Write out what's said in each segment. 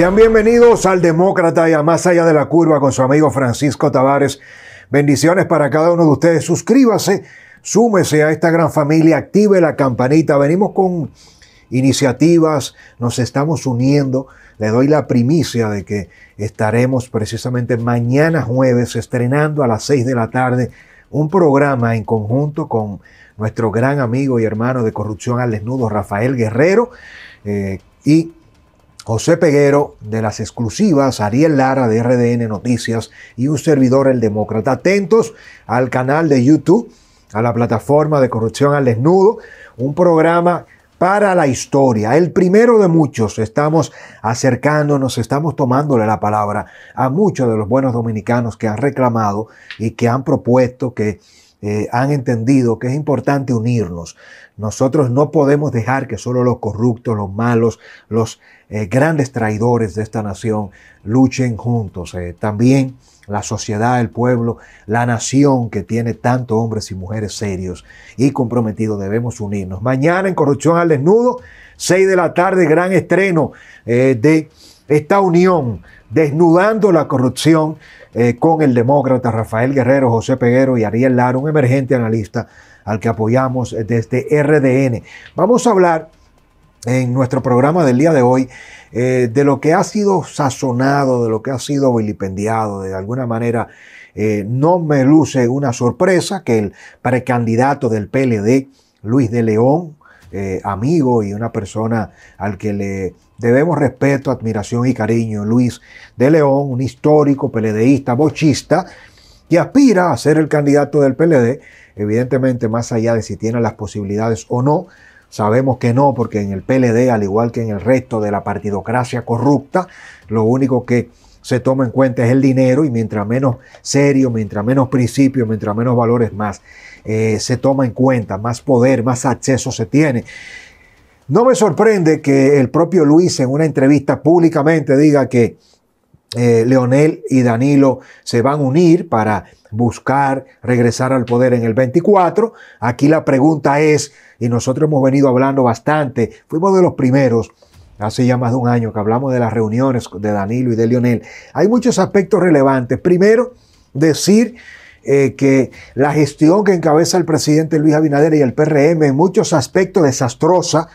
Sean bienvenidos al Demócrata y a Más Allá de la Curva con su amigo Francisco Tavares. Bendiciones para cada uno de ustedes. Suscríbase, súmese a esta gran familia, active la campanita. Venimos con iniciativas, nos estamos uniendo. Le doy la primicia de que estaremos precisamente mañana jueves estrenando a las 6 de la tarde un programa en conjunto con nuestro gran amigo y hermano de Corrupción al Desnudo, Rafael Guerrero. Eh, y José Peguero de las exclusivas, Ariel Lara de RDN Noticias y un servidor el Demócrata. Atentos al canal de YouTube, a la plataforma de Corrupción al Desnudo, un programa para la historia, el primero de muchos. Estamos acercándonos, estamos tomándole la palabra a muchos de los buenos dominicanos que han reclamado y que han propuesto que eh, han entendido que es importante unirnos. Nosotros no podemos dejar que solo los corruptos, los malos, los eh, grandes traidores de esta nación luchen juntos. Eh, también la sociedad, el pueblo, la nación que tiene tantos hombres y mujeres serios y comprometidos, debemos unirnos. Mañana en Corrupción al Desnudo, 6 de la tarde, gran estreno eh, de esta unión, desnudando la corrupción con el demócrata Rafael Guerrero, José Peguero y Ariel Lara, un emergente analista al que apoyamos desde RDN. Vamos a hablar en nuestro programa del día de hoy eh, de lo que ha sido sazonado, de lo que ha sido vilipendiado, de alguna manera. Eh, no me luce una sorpresa que el precandidato del PLD, Luis de León, eh, amigo y una persona al que le debemos respeto, admiración y cariño, Luis de León, un histórico PLDista, bochista, que aspira a ser el candidato del PLD, Evidentemente, más allá de si tiene las posibilidades o no, sabemos que no, porque en el PLD, al igual que en el resto de la partidocracia corrupta, lo único que se toma en cuenta es el dinero y mientras menos serio, mientras menos principio, mientras menos valores más eh, se toma en cuenta, más poder, más acceso se tiene. No me sorprende que el propio Luis en una entrevista públicamente diga que eh, Leonel y Danilo se van a unir para buscar regresar al poder en el 24. Aquí la pregunta es, y nosotros hemos venido hablando bastante, fuimos de los primeros hace ya más de un año que hablamos de las reuniones de Danilo y de Leonel. Hay muchos aspectos relevantes. Primero, decir eh, que la gestión que encabeza el presidente Luis Abinader y el PRM en muchos aspectos desastrosa,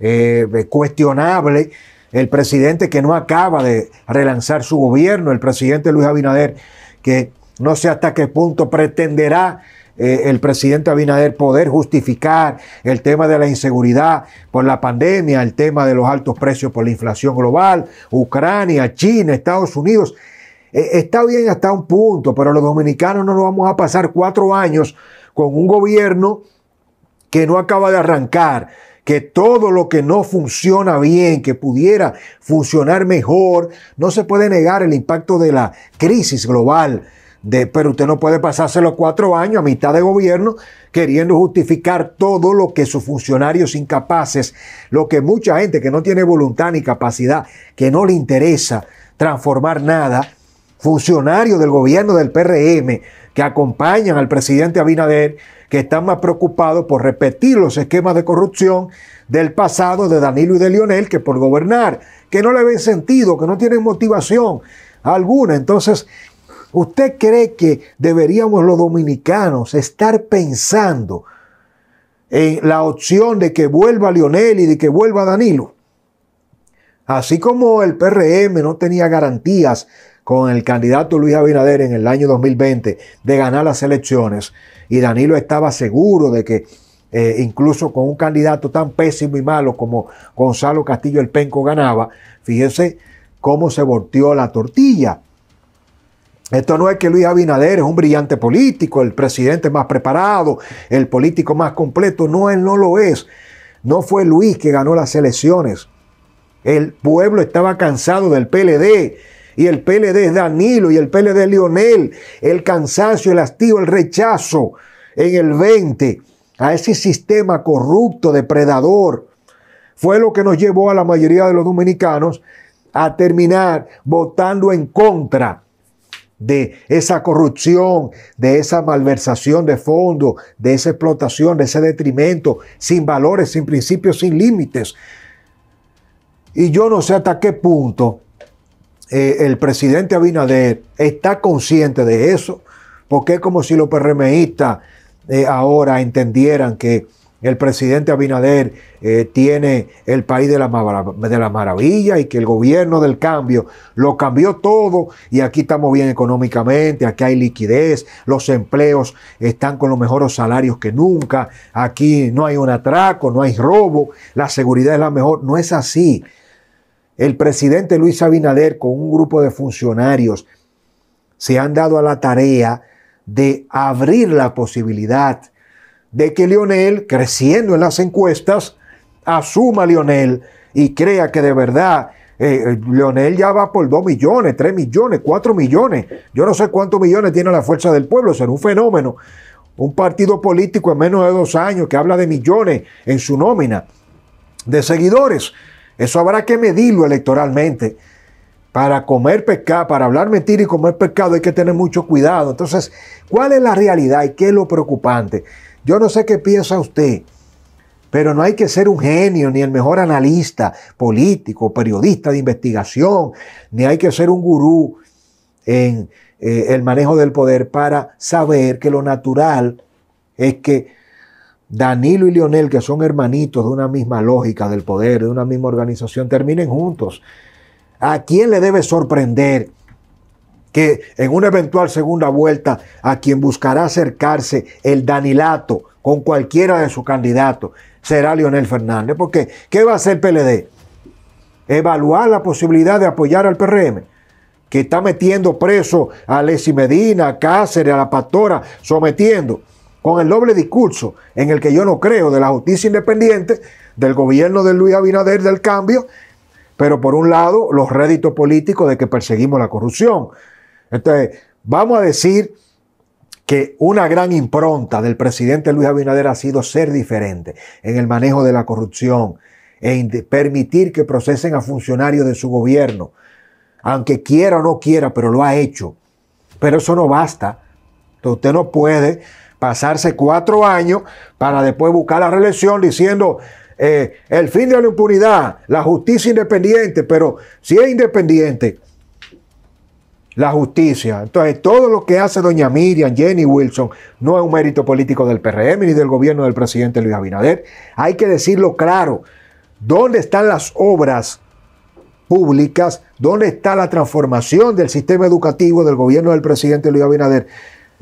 eh, cuestionable, el presidente que no acaba de relanzar su gobierno, el presidente Luis Abinader, que no sé hasta qué punto pretenderá eh, el presidente Abinader poder justificar el tema de la inseguridad por la pandemia, el tema de los altos precios por la inflación global, Ucrania, China, Estados Unidos. Eh, está bien hasta un punto, pero los dominicanos no nos vamos a pasar cuatro años con un gobierno que no acaba de arrancar, que todo lo que no funciona bien, que pudiera funcionar mejor, no se puede negar el impacto de la crisis global. pero usted no puede pasarse los cuatro años a mitad de gobierno queriendo justificar todo lo que sus funcionarios incapaces, lo que mucha gente que no tiene voluntad ni capacidad, que no le interesa transformar nada, funcionarios del gobierno del PRM que acompañan al presidente Abinader, que están más preocupados por repetir los esquemas de corrupción del pasado de Danilo y de Lionel que por gobernar, que no le ven sentido, que no tienen motivación alguna. Entonces, ¿usted cree que deberíamos los dominicanos estar pensando en la opción de que vuelva Lionel y de que vuelva Danilo? Así como el PRM no tenía garantías con el candidato Luis Abinader en el año 2020 de ganar las elecciones y Danilo estaba seguro de que eh, incluso con un candidato tan pésimo y malo como Gonzalo Castillo el Penco ganaba, fíjense cómo se volteó la tortilla. Esto no es que Luis Abinader es un brillante político, el presidente más preparado, el político más completo. No, él no lo es. No fue Luis que ganó las elecciones. El pueblo estaba cansado del PLD y el PLD de Danilo y el PLD de Lionel, el cansancio, el hastío, el rechazo en el 20 a ese sistema corrupto, depredador, fue lo que nos llevó a la mayoría de los dominicanos a terminar votando en contra de esa corrupción, de esa malversación de fondos, de esa explotación, de ese detrimento, sin valores, sin principios, sin límites. Y yo no sé hasta qué punto eh, el presidente Abinader está consciente de eso, porque es como si los PRMistas eh, ahora entendieran que el presidente Abinader eh, tiene el país de la, de la maravilla y que el gobierno del cambio lo cambió todo y aquí estamos bien económicamente, aquí hay liquidez, los empleos están con los mejores salarios que nunca, aquí no hay un atraco, no hay robo, la seguridad es la mejor, no es así. El presidente Luis Abinader con un grupo de funcionarios se han dado a la tarea de abrir la posibilidad de que Lionel, creciendo en las encuestas, asuma a Lionel y crea que de verdad eh, Lionel Leonel ya va por 2 millones, 3 millones, 4 millones. Yo no sé cuántos millones tiene la fuerza del pueblo, Es un fenómeno. Un partido político en menos de dos años que habla de millones en su nómina de seguidores. Eso habrá que medirlo electoralmente. Para comer pescado, para hablar mentira y comer pescado hay que tener mucho cuidado. Entonces, ¿cuál es la realidad y qué es lo preocupante? Yo no sé qué piensa usted, pero no hay que ser un genio, ni el mejor analista político, periodista de investigación, ni hay que ser un gurú en eh, el manejo del poder para saber que lo natural es que Danilo y Lionel, que son hermanitos de una misma lógica del poder, de una misma organización, terminen juntos. ¿A quién le debe sorprender que en una eventual segunda vuelta, a quien buscará acercarse el Danilato con cualquiera de sus candidatos será Lionel Fernández? Porque, ¿qué va a hacer PLD? Evaluar la posibilidad de apoyar al PRM que está metiendo preso a Leslie Medina, a Cáceres, a la pastora, sometiendo con el doble discurso en el que yo no creo de la justicia independiente, del gobierno de Luis Abinader, del cambio, pero por un lado los réditos políticos de que perseguimos la corrupción. Entonces, vamos a decir que una gran impronta del presidente Luis Abinader ha sido ser diferente en el manejo de la corrupción e permitir que procesen a funcionarios de su gobierno, aunque quiera o no quiera, pero lo ha hecho. Pero eso no basta. usted no puede pasarse cuatro años para después buscar la reelección diciendo eh, el fin de la impunidad, la justicia independiente, pero si es independiente, la justicia. Entonces, todo lo que hace doña Miriam, Jenny Wilson, no es un mérito político del PRM ni del gobierno del presidente Luis Abinader. Hay que decirlo claro, ¿dónde están las obras públicas? ¿Dónde está la transformación del sistema educativo del gobierno del presidente Luis Abinader?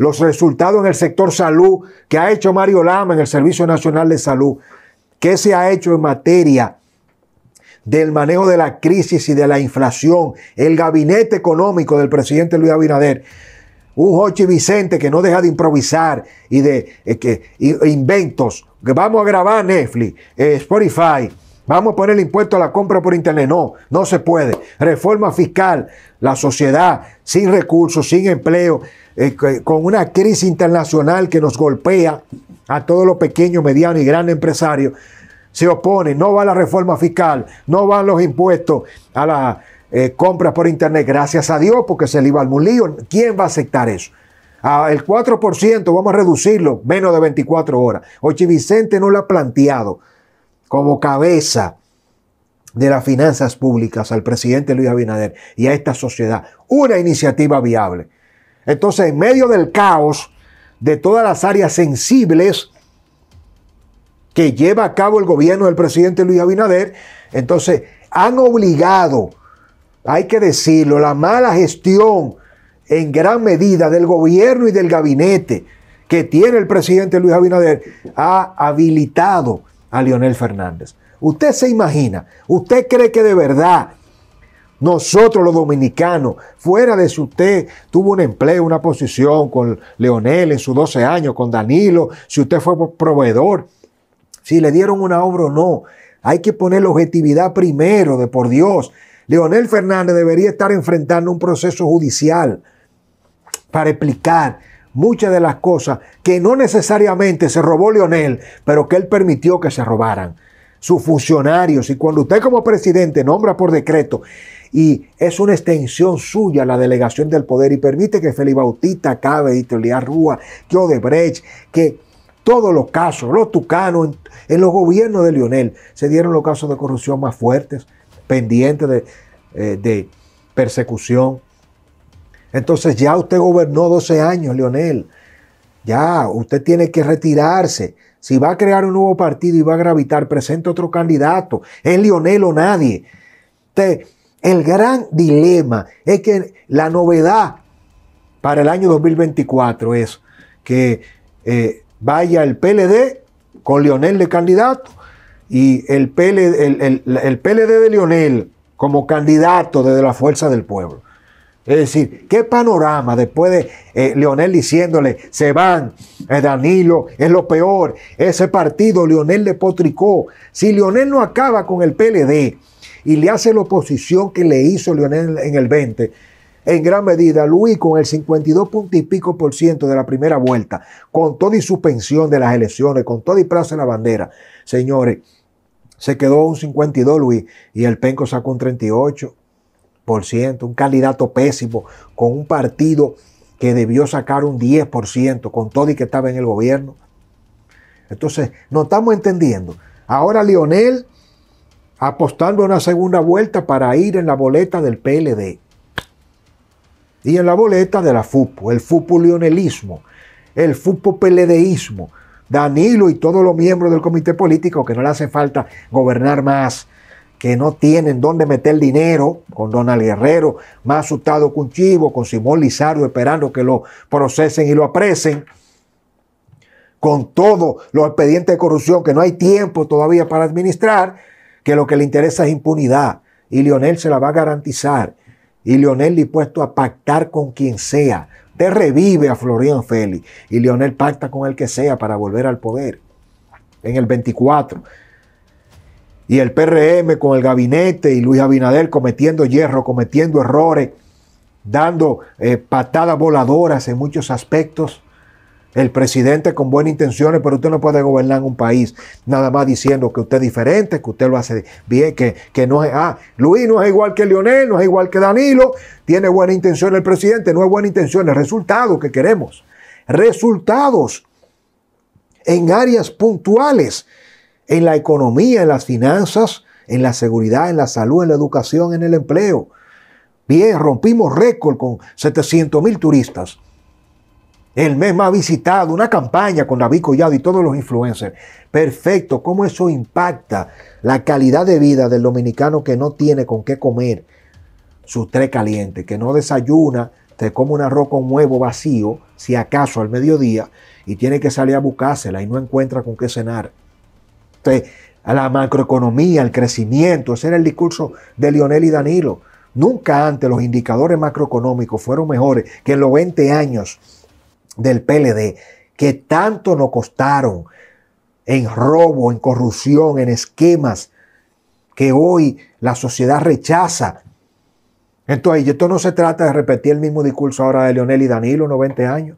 los resultados en el sector salud que ha hecho Mario Lama en el Servicio Nacional de Salud, qué se ha hecho en materia del manejo de la crisis y de la inflación, el gabinete económico del presidente Luis Abinader, un Jochi Vicente que no deja de improvisar y de eh, e inventos, que vamos a grabar Netflix, eh, Spotify, Vamos a poner el impuesto a la compra por internet. No, no se puede. Reforma fiscal, la sociedad sin recursos, sin empleo, eh, con una crisis internacional que nos golpea a todos los pequeños, medianos y grandes empresarios, se opone. No va la reforma fiscal, no van los impuestos a las eh, compras por internet. Gracias a Dios, porque se le iba al mulillo. ¿Quién va a aceptar eso? Ah, el 4% vamos a reducirlo menos de 24 horas. Ochi Vicente no lo ha planteado como cabeza de las finanzas públicas al presidente Luis Abinader y a esta sociedad una iniciativa viable. Entonces, en medio del caos de todas las áreas sensibles que lleva a cabo el gobierno del presidente Luis Abinader, entonces han obligado, hay que decirlo, la mala gestión en gran medida del gobierno y del gabinete que tiene el presidente Luis Abinader ha habilitado a Leonel Fernández. Usted se imagina, usted cree que de verdad nosotros los dominicanos, fuera de si usted tuvo un empleo, una posición con Leonel en sus 12 años, con Danilo, si usted fue proveedor, si le dieron una obra o no, hay que poner la objetividad primero, de por Dios. Leonel Fernández debería estar enfrentando un proceso judicial para explicar muchas de las cosas que no necesariamente se robó Leonel, pero que él permitió que se robaran. Sus funcionarios, y cuando usted como presidente nombra por decreto, y es una extensión suya la delegación del poder, y permite que Felipe Bautista, Cabe, Itolía Rúa, que Odebrecht, que todos los casos, los tucanos, en, los gobiernos de Lionel se dieron los casos de corrupción más fuertes, pendientes de, eh, de persecución entonces ya usted gobernó 12 años, Leonel. Ya, usted tiene que retirarse. Si va a crear un nuevo partido y va a gravitar, presente otro candidato. Es Leonel o nadie. el gran dilema es que la novedad para el año 2024 es que eh, vaya el PLD con Leonel de candidato y el PLD, el de Leonel como candidato desde la fuerza del pueblo. Es decir, qué panorama después de eh, Leonel diciéndole, se van, eh, Danilo, es lo peor, ese partido, Leonel le potricó. Si Leonel no acaba con el PLD y le hace la oposición que le hizo Leonel en el 20, en gran medida, Luis con el 52 punto y pico por ciento de la primera vuelta, con toda y suspensión de las elecciones, con toda y plaza de la bandera, señores, se quedó un 52 Luis y el Penco sacó un 38 un candidato pésimo, con un partido que debió sacar un 10%, con todo y que estaba en el gobierno. Entonces, no estamos entendiendo. Ahora Lionel apostando a una segunda vuelta para ir en la boleta del PLD y en la boleta de la FUPO, el FUPO lionelismo, el FUPO PLDismo, Danilo y todos los miembros del comité político que no le hace falta gobernar más, que no tienen dónde meter dinero, con Donald Guerrero más asustado que un chivo, con Simón Lizardo esperando que lo procesen y lo apresen, con todos los expedientes de corrupción que no hay tiempo todavía para administrar, que lo que le interesa es impunidad y Lionel se la va a garantizar. Y Lionel dispuesto a pactar con quien sea. Te revive a Florian Félix. Y Lionel pacta con el que sea para volver al poder en el 24 y el PRM con el gabinete y Luis Abinader cometiendo hierro, cometiendo errores, dando eh, patadas voladoras en muchos aspectos. El presidente con buenas intenciones, pero usted no puede gobernar un país nada más diciendo que usted es diferente, que usted lo hace bien, que, no es. Ah, Luis no es igual que Leonel, no es igual que Danilo, tiene buenas intenciones el presidente, no es buenas intención, resultados que queremos. Resultados en áreas puntuales en la economía, en las finanzas, en la seguridad, en la salud, en la educación, en el empleo. Bien, rompimos récord con 700 mil turistas. El mes más visitado, una campaña con David Collado y todos los influencers. Perfecto, cómo eso impacta la calidad de vida del dominicano que no tiene con qué comer su té caliente, que no desayuna, te come un arroz con huevo vacío, si acaso al mediodía, y tiene que salir a buscársela y no encuentra con qué cenar a la macroeconomía, al crecimiento. Ese era el discurso de Lionel y Danilo. Nunca antes los indicadores macroeconómicos fueron mejores que en los 20 años del PLD, que tanto nos costaron en robo, en corrupción, en esquemas que hoy la sociedad rechaza. Entonces, esto no se trata de repetir el mismo discurso ahora de Lionel y Danilo, 90 años,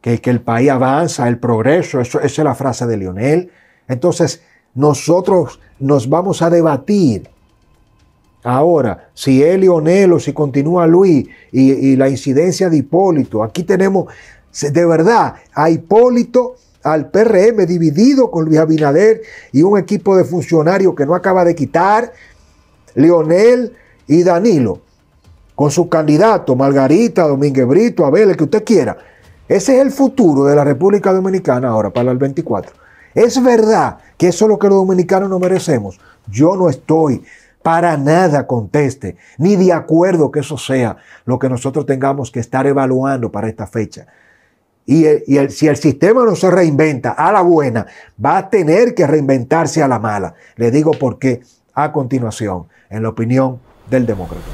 que, que el país avanza, el progreso, eso, esa es la frase de Lionel, entonces, nosotros nos vamos a debatir Ahora, si es Lionel o si continúa Luis y, la incidencia de Hipólito, aquí tenemos de verdad a Hipólito, al PRM dividido con Luis Abinader y un equipo de funcionarios que no acaba de quitar, Leonel y Danilo, con sus candidatos, Margarita, Domínguez Brito, Abel, el que usted quiera. Ese es el futuro de la República Dominicana ahora, para el 24. Es verdad que eso es lo que los dominicanos no merecemos. Yo no estoy para nada conteste, ni de acuerdo que eso sea lo que nosotros tengamos que estar evaluando para esta fecha. Y, si el sistema no se reinventa a la buena, va a tener que reinventarse a la mala. Le digo por qué a continuación, en la opinión del demócrata.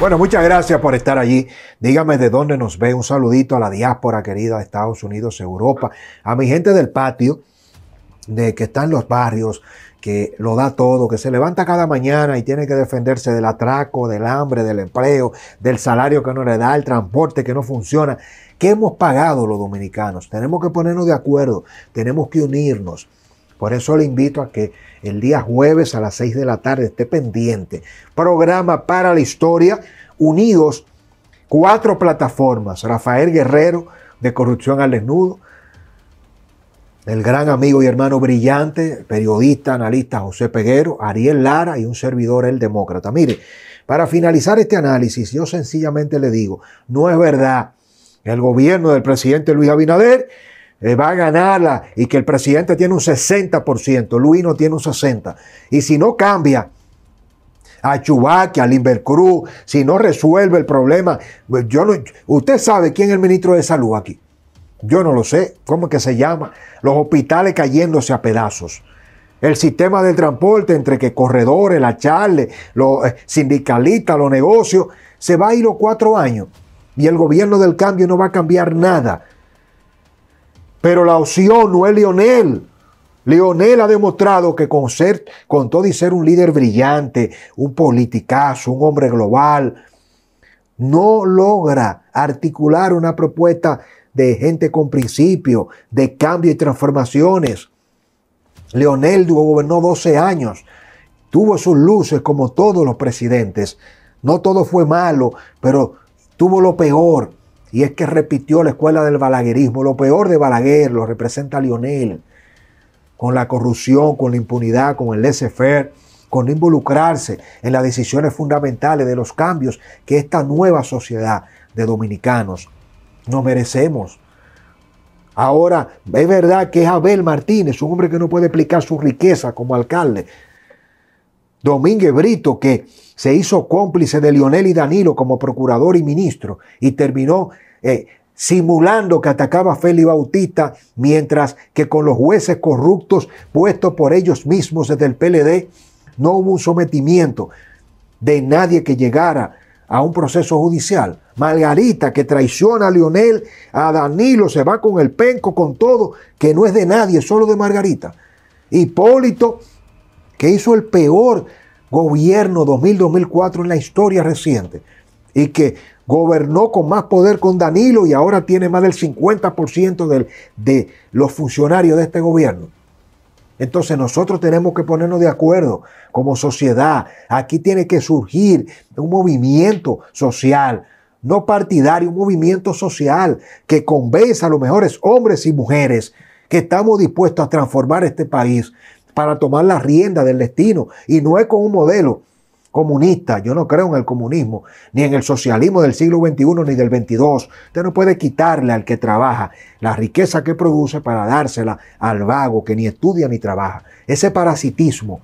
Bueno, muchas gracias por estar allí. Dígame de dónde nos ve. Un saludito a la diáspora querida de Estados Unidos, Europa, a mi gente del patio, de que está en los barrios, que lo da todo, que se levanta cada mañana y tiene que defenderse del atraco, del hambre, del empleo, del salario que no le da, el transporte que no funciona. ¿Qué hemos pagado los dominicanos? Tenemos que ponernos de acuerdo, tenemos que unirnos por eso le invito a que el día jueves a las 6 de la tarde esté pendiente. Programa para la historia, unidos cuatro plataformas. Rafael Guerrero, de Corrupción al Desnudo. El gran amigo y hermano brillante, periodista, analista José Peguero, Ariel Lara y un servidor, el demócrata. Mire, para finalizar este análisis, yo sencillamente le digo, no es verdad. El gobierno del presidente Luis Abinader eh, va a ganarla y que el presidente tiene un 60%, Luis no tiene un 60%. Y si no cambia a Chubaque, a Cruz... si no resuelve el problema, pues yo no, usted sabe quién es el ministro de salud aquí. Yo no lo sé, ¿cómo que se llama? Los hospitales cayéndose a pedazos. El sistema del transporte entre que corredores, la charle, los eh, sindicalistas, los negocios, se va a ir los cuatro años y el gobierno del cambio no va a cambiar nada. Pero la opción no es Lionel. Lionel ha demostrado que con, con todo y ser un líder brillante, un politicazo, un hombre global, no logra articular una propuesta de gente con principio, de cambio y transformaciones. Leonel gobernó 12 años, tuvo sus luces como todos los presidentes. No todo fue malo, pero tuvo lo peor. Y es que repitió la escuela del balaguerismo. Lo peor de Balaguer lo representa Lionel. Con la corrupción, con la impunidad, con el laissez-faire, con involucrarse en las decisiones fundamentales de los cambios que esta nueva sociedad de dominicanos nos merecemos. Ahora, es verdad que es Abel Martínez, un hombre que no puede explicar su riqueza como alcalde, Domínguez Brito, que se hizo cómplice de Lionel y Danilo como procurador y ministro y terminó eh, simulando que atacaba a Félix Bautista, mientras que con los jueces corruptos puestos por ellos mismos desde el PLD, no hubo un sometimiento de nadie que llegara a un proceso judicial. Margarita que traiciona a Lionel, a Danilo, se va con el penco, con todo, que no es de nadie, solo de Margarita. Hipólito que hizo el peor gobierno 2000-2004 en la historia reciente y que gobernó con más poder con Danilo y ahora tiene más del 50% de los funcionarios de este gobierno. Entonces nosotros tenemos que ponernos de acuerdo como sociedad. Aquí tiene que surgir un movimiento social, no partidario, un movimiento social que convenza a los mejores hombres y mujeres que estamos dispuestos a transformar este país para tomar la rienda del destino. Y no es con un modelo comunista. Yo no creo en el comunismo, ni en el socialismo del siglo XXI ni del XXII. Usted no puede quitarle al que trabaja la riqueza que produce para dársela al vago que ni estudia ni trabaja. Ese parasitismo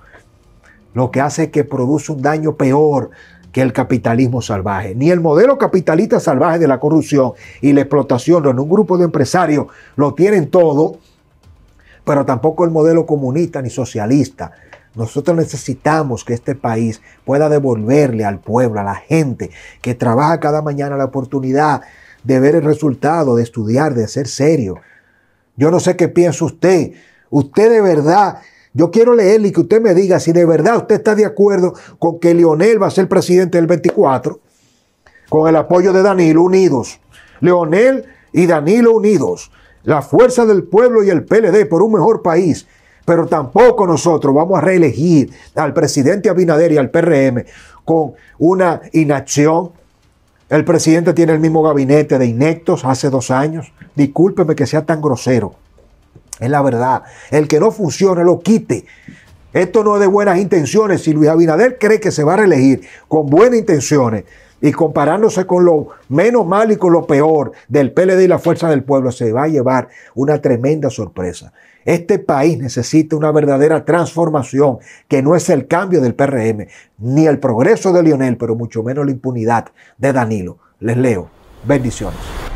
lo que hace es que produce un daño peor que el capitalismo salvaje. Ni el modelo capitalista salvaje de la corrupción y la explotación en un grupo de empresarios lo tienen todo pero tampoco el modelo comunista ni socialista. Nosotros necesitamos que este país pueda devolverle al pueblo, a la gente que trabaja cada mañana la oportunidad de ver el resultado, de estudiar, de ser serio. Yo no sé qué piensa usted. Usted de verdad, yo quiero leerle y que usted me diga si de verdad usted está de acuerdo con que Leonel va a ser presidente del 24, con el apoyo de Danilo Unidos. Leonel y Danilo Unidos la fuerza del pueblo y el PLD por un mejor país. Pero tampoco nosotros vamos a reelegir al presidente Abinader y al PRM con una inacción. El presidente tiene el mismo gabinete de inectos hace dos años. Discúlpeme que sea tan grosero. Es la verdad. El que no funcione lo quite. Esto no es de buenas intenciones. Si Luis Abinader cree que se va a reelegir con buenas intenciones, y comparándose con lo menos mal y con lo peor del PLD y la fuerza del pueblo, se va a llevar una tremenda sorpresa. Este país necesita una verdadera transformación, que no es el cambio del PRM, ni el progreso de Lionel, pero mucho menos la impunidad de Danilo. Les leo. Bendiciones.